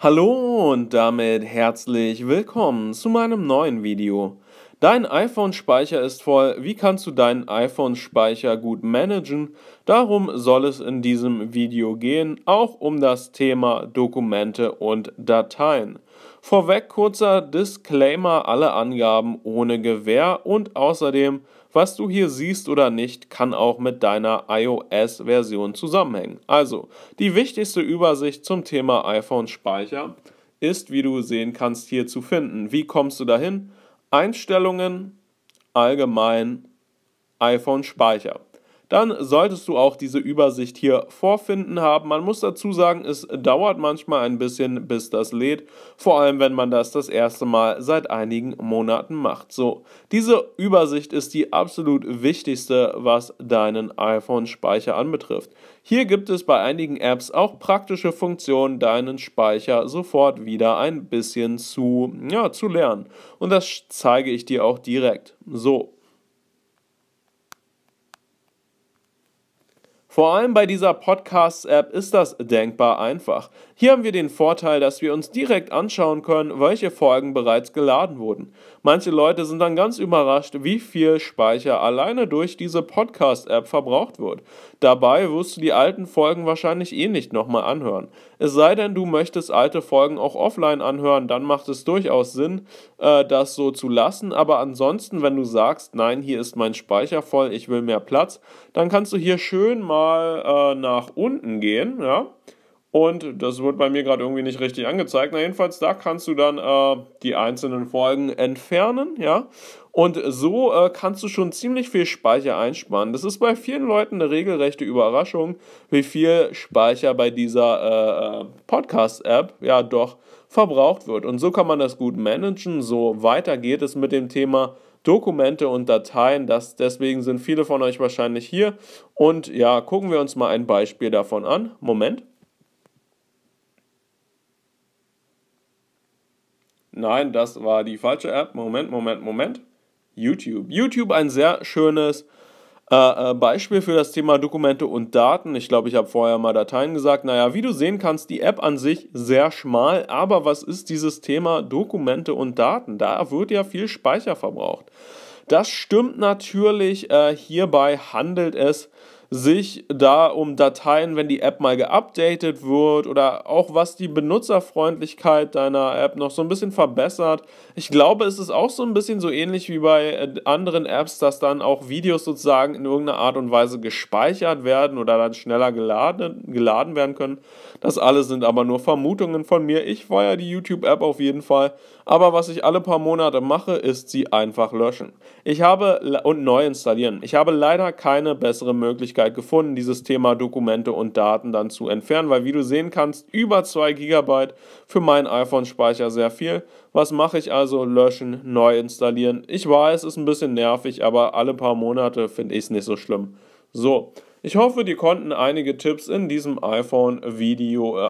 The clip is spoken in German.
Hallo und damit herzlich willkommen zu meinem neuen Video. Dein iPhone-Speicher ist voll. Wie kannst du deinen iPhone-Speicher gut managen? Darum soll es in diesem Video gehen, auch um das Thema Dokumente und Dateien. Vorweg kurzer Disclaimer, alle Angaben ohne Gewähr und außerdem, was du hier siehst oder nicht, kann auch mit deiner iOS-Version zusammenhängen. Also, die wichtigste Übersicht zum Thema iPhone-Speicher ist, wie du sehen kannst, hier zu finden. Wie kommst du dahin? Einstellungen, allgemein, iPhone Speicher dann solltest du auch diese Übersicht hier vorfinden haben. Man muss dazu sagen, es dauert manchmal ein bisschen, bis das lädt, vor allem wenn man das das erste Mal seit einigen Monaten macht. So, diese Übersicht ist die absolut wichtigste, was deinen iPhone-Speicher anbetrifft. Hier gibt es bei einigen Apps auch praktische Funktionen, deinen Speicher sofort wieder ein bisschen zu, ja, zu lernen. Und das zeige ich dir auch direkt. So, Vor allem bei dieser Podcast-App ist das denkbar einfach. Hier haben wir den Vorteil, dass wir uns direkt anschauen können, welche Folgen bereits geladen wurden. Manche Leute sind dann ganz überrascht, wie viel Speicher alleine durch diese Podcast-App verbraucht wird. Dabei wirst du die alten Folgen wahrscheinlich eh nicht nochmal anhören. Es sei denn, du möchtest alte Folgen auch offline anhören, dann macht es durchaus Sinn, äh, das so zu lassen. Aber ansonsten, wenn du sagst, nein, hier ist mein Speicher voll, ich will mehr Platz, dann kannst du hier schön mal mal äh, nach unten gehen, ja. Und das wird bei mir gerade irgendwie nicht richtig angezeigt. Na, jedenfalls, da kannst du dann äh, die einzelnen Folgen entfernen, ja. Und so äh, kannst du schon ziemlich viel Speicher einsparen. Das ist bei vielen Leuten eine regelrechte Überraschung, wie viel Speicher bei dieser äh, äh Podcast-App ja doch verbraucht wird. Und so kann man das gut managen. So weiter geht es mit dem Thema Dokumente und Dateien. Das, deswegen sind viele von euch wahrscheinlich hier. Und ja, gucken wir uns mal ein Beispiel davon an. Moment. Nein, das war die falsche App. Moment, Moment, Moment. YouTube. YouTube ein sehr schönes äh, äh, Beispiel für das Thema Dokumente und Daten. Ich glaube, ich habe vorher mal Dateien gesagt. Naja, wie du sehen kannst, die App an sich sehr schmal, aber was ist dieses Thema Dokumente und Daten? Da wird ja viel Speicher verbraucht. Das stimmt natürlich. Äh, hierbei handelt es sich da um Dateien, wenn die App mal geupdatet wird oder auch was die Benutzerfreundlichkeit deiner App noch so ein bisschen verbessert. Ich glaube, es ist auch so ein bisschen so ähnlich wie bei äh, anderen Apps, dass dann auch Videos sozusagen in irgendeiner Art und Weise gespeichert werden oder dann schneller geladen, geladen werden können. Das alles sind aber nur Vermutungen von mir. Ich feiere die YouTube-App auf jeden Fall. Aber was ich alle paar Monate mache, ist sie einfach löschen. Ich habe und neu installieren. Ich habe leider keine bessere Möglichkeit Möglichkeit gefunden, dieses Thema Dokumente und Daten dann zu entfernen, weil wie du sehen kannst, über 2 GB für meinen iPhone-Speicher sehr viel. Was mache ich also? Löschen, neu installieren. Ich weiß, ist ein bisschen nervig, aber alle paar Monate finde ich es nicht so schlimm. So, ich hoffe, dir konnten einige Tipps in diesem iPhone-Video äh,